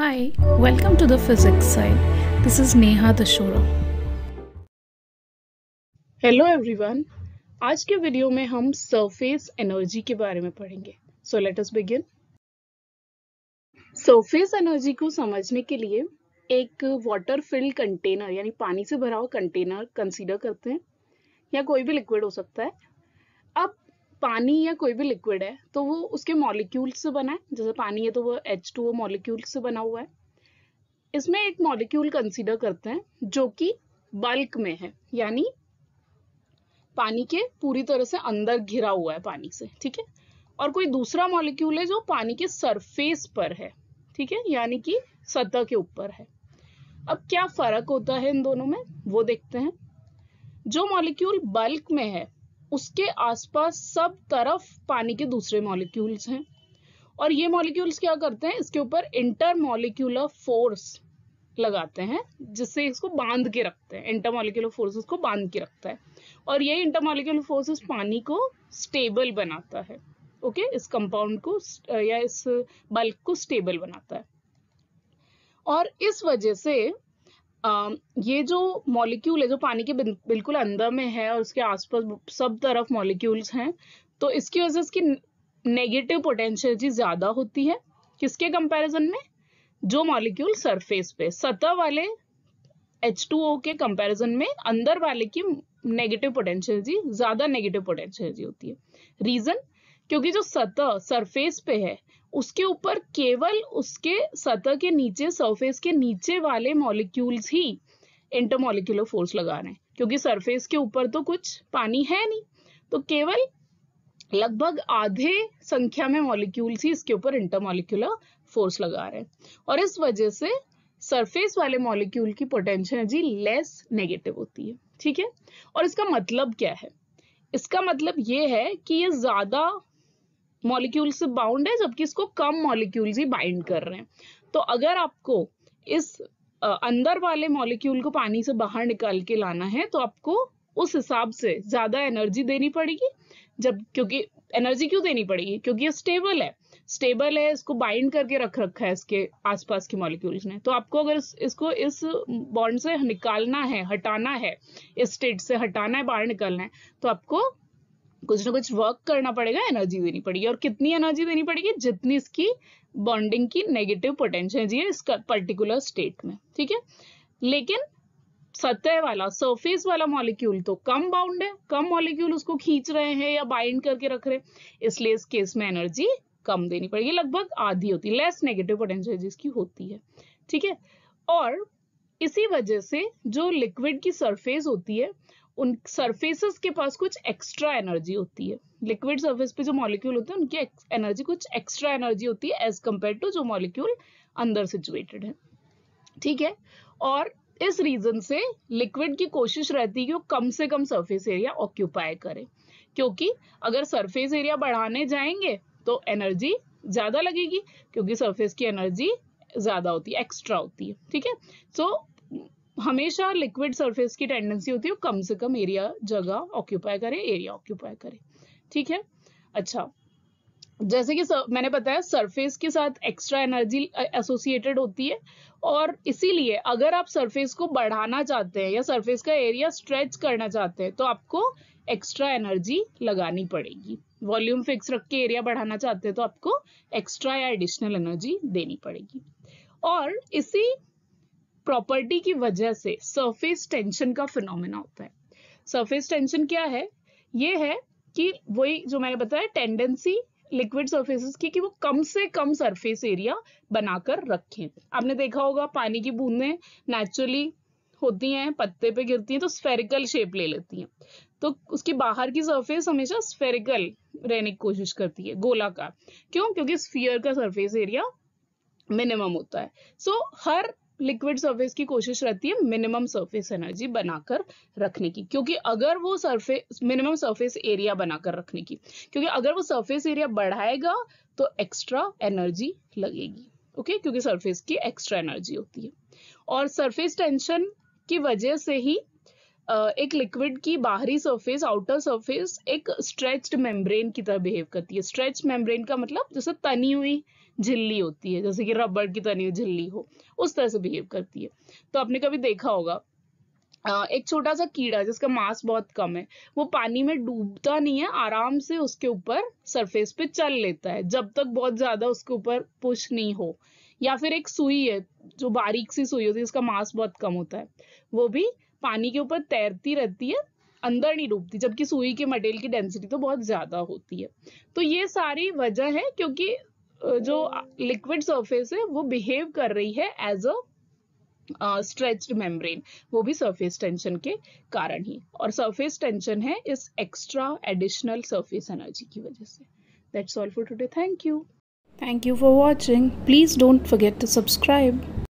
Hi, welcome to the physics side. This is Neha Dashora. Hello everyone. आज के video में हम surface energy के बारे में पढ़ेंगे so let us begin surface energy को समझने के लिए एक वाटर फिल्ड कंटेनर यानी पानी से भरा हुआ कंटेनर कंसीडर करते हैं या कोई भी लिक्विड हो सकता है अब पानी या कोई भी लिक्विड है तो वो उसके मॉलिक्यूल से बना है जैसे पानी है तो वो एच टू मॉलिक्यूल से बना हुआ है इसमें एक मॉलिक्यूल कंसीडर करते हैं जो कि बल्क में है यानी पानी के पूरी तरह से अंदर घिरा हुआ है पानी से ठीक है और कोई दूसरा मॉलिक्यूल है जो पानी के सरफेस पर है ठीक है यानी कि सतह के ऊपर है अब क्या फर्क होता है इन दोनों में वो देखते हैं जो मॉलिक्यूल बल्क में है उसके आसपास सब तरफ पानी के दूसरे मॉलिक्यूल्स हैं और ये मॉलिक्यूल्स क्या करते हैं इसके ऊपर इंटर मॉलिक्यूलर फोर्स लगाते हैं जिससे इसको बांध के रखते हैं इंटर मॉलिक्यूलर फोर्सेस को बांध के रखता है और यही इंटर मॉलिक्यूलर फोर्सेस पानी को स्टेबल बनाता है ओके इस कंपाउंड को या इस बल्क को स्टेबल बनाता है और इस वजह से ये जो मॉलिक्यूल है जो पानी के बिल्कुल अंदर में है और उसके आसपास सब तरफ मॉलिक्यूल्स हैं तो इसकी वजह से इसकी नेगेटिव जी ज़्यादा होती है किसके कंपैरिजन में जो मॉलिक्यूल सरफेस पे सतह वाले H2O के कंपैरिजन में अंदर वाले की नेगेटिव जी ज़्यादा नेगेटिव जी होती है रीज़न क्योंकि जो सतह सरफेस पे है उसके ऊपर केवल उसके सतह के नीचे सरफेस के नीचे वाले मॉलिक्यूल्स ही इंटरमोलिकुलर फोर्स लगा रहे हैं क्योंकि सरफेस के ऊपर तो कुछ पानी है नहीं तो केवल लगभग आधे संख्या में मॉलिक्यूल्स ही इसके ऊपर इंटरमोलिकुलर फोर्स लगा रहे हैं और इस वजह से सरफेस वाले मॉलिक्यूल की पोटेंशियल एनर्जी लेस नेगेटिव होती है ठीक है और इसका मतलब क्या है इसका मतलब ये है कि ये ज्यादा मॉलिक्यूल से बाउंड है जबकि इसको कम मॉलिक्यूल्स ही बाइंड कर रहे हैं तो अगर आपको इस अंदर वाले मॉलिक्यूल को पानी से बाहर निकाल के लाना है तो आपको उस हिसाब से ज़्यादा एनर्जी देनी पड़ेगी जब क्योंकि एनर्जी क्यों देनी पड़ेगी क्योंकि ये स्टेबल है स्टेबल है इसको बाइंड करके रख रखा है इसके आसपास के मॉलिक्यूल्स ने तो आपको अगर इस, इसको इस बॉन्ड से निकालना है हटाना है इस स्टेट से हटाना है बाहर निकालना है तो आपको कुछ ना कुछ वर्क करना पड़ेगा एनर्जी देनी पड़ेगी और कितनी एनर्जी देनी पड़ेगी जितनी इसकी बॉन्डिंग की नेगेटिव पोटेंशियल जी है इस पर्टिकुलर स्टेट में ठीक है लेकिन सतह वाला सरफेस वाला मॉलिक्यूल तो कम बाउंड है कम मॉलिक्यूल उसको खींच रहे हैं या बाइंड करके रख रहे हैं इसलिए इस केस में एनर्जी कम देनी पड़ेगी लगभग आधी होती है लेस नेगेटिव पोटेंशियल जिसकी होती है ठीक है और इसी वजह से जो लिक्विड की सरफेस होती है उन सरफेसेस के पास कुछ एक्स्ट्रा एनर्जी होती है लिक्विड सरफेस पे जो मॉलिक्यूल होते हैं उनकी एनर्जी कुछ एक्स्ट्रा एनर्जी होती है एज कम्पेयर टू जो मॉलिक्यूल अंदर सिचुएटेड है ठीक है और इस रीजन से लिक्विड की कोशिश रहती है कि वो कम से कम सरफेस एरिया ऑक्यूपाई करे क्योंकि अगर सरफेस एरिया बढ़ाने जाएंगे तो एनर्जी ज़्यादा लगेगी क्योंकि सरफेस की एनर्जी ज़्यादा होती है एक्स्ट्रा होती है ठीक है सो हमेशा लिक्विड सरफेस की टेंडेंसी होती है हो, कम से कम एरिया जगह ऑक्यूपाई करे एरिया ऑक्यूपाई करे ठीक है अच्छा जैसे कि सर, मैंने बताया सरफेस के साथ एक्स्ट्रा एनर्जी एसोसिएटेड होती है और इसीलिए अगर आप सरफेस को बढ़ाना चाहते हैं या सरफेस का एरिया स्ट्रेच करना चाहते हैं तो आपको एक्स्ट्रा एनर्जी लगानी पड़ेगी वॉल्यूम फिक्स रख के एरिया बढ़ाना चाहते हैं तो आपको एक्स्ट्रा या एडिशनल एनर्जी देनी पड़ेगी और इसी प्रॉपर्टी की वजह से सरफेस टेंशन का फिनोमिना होता है सरफेस टेंशन क्या है ये है कि वही जो मैंने बताया टेंडेंसी लिक्विड सर्फेसिस की कि वो कम से कम सरफेस एरिया बनाकर रखें आपने देखा होगा पानी की बूंदें नेचुरली होती हैं पत्ते पे गिरती हैं तो स्फेरिकल शेप ले लेती हैं तो उसकी बाहर की सरफेस हमेशा स्फेरिकल रहने की कोशिश करती है गोलाकार क्यों क्योंकि स्फीयर का सरफेस एरिया मिनिमम होता है सो so, हर लिक्विड सरफेस की कोशिश रहती है मिनिमम सरफेस एनर्जी बनाकर रखने की क्योंकि अगर वो सरफेस मिनिमम सरफेस एरिया बनाकर रखने की क्योंकि अगर वो सरफेस एरिया बढ़ाएगा तो एक्स्ट्रा एनर्जी लगेगी ओके क्योंकि सरफेस की एक्स्ट्रा एनर्जी होती है और सरफेस टेंशन की वजह से ही एक लिक्विड की बाहरी सरफेस आउटर सरफेस एक स्ट्रेच्ड मेम्ब्रेन की तरह बिहेव करती है स्ट्रेच मेम्ब्रेन का मतलब जैसे तनी हुई झिल्ली होती है जैसे कि रबड़ की तनी हुई झिल्ली हो उस तरह से बिहेव करती है तो आपने कभी देखा होगा एक छोटा सा कीड़ा जिसका मास बहुत कम है वो पानी में डूबता नहीं है आराम से उसके ऊपर सरफेस पे चल लेता है जब तक बहुत ज्यादा उसके ऊपर पुश नहीं हो या फिर एक सुई है जो बारीक सी सुई होती है उसका मास बहुत कम होता है वो भी पानी के ऊपर तैरती रहती है अंदर नहीं डूबती जबकि सुई के मटेरियल की डेंसिटी तो बहुत ज़्यादा होती है तो ये सारी वजह है क्योंकि जो लिक्विड सरफेस है वो बिहेव कर रही है एज अ स्ट्रेच्ड मेम्ब्रेन वो भी सरफेस टेंशन के कारण ही और सरफेस टेंशन है इस एक्स्ट्रा एडिशनल सरफेस एनर्जी की वजह से that's all for today thank you thank you for watching please don't forget to subscribe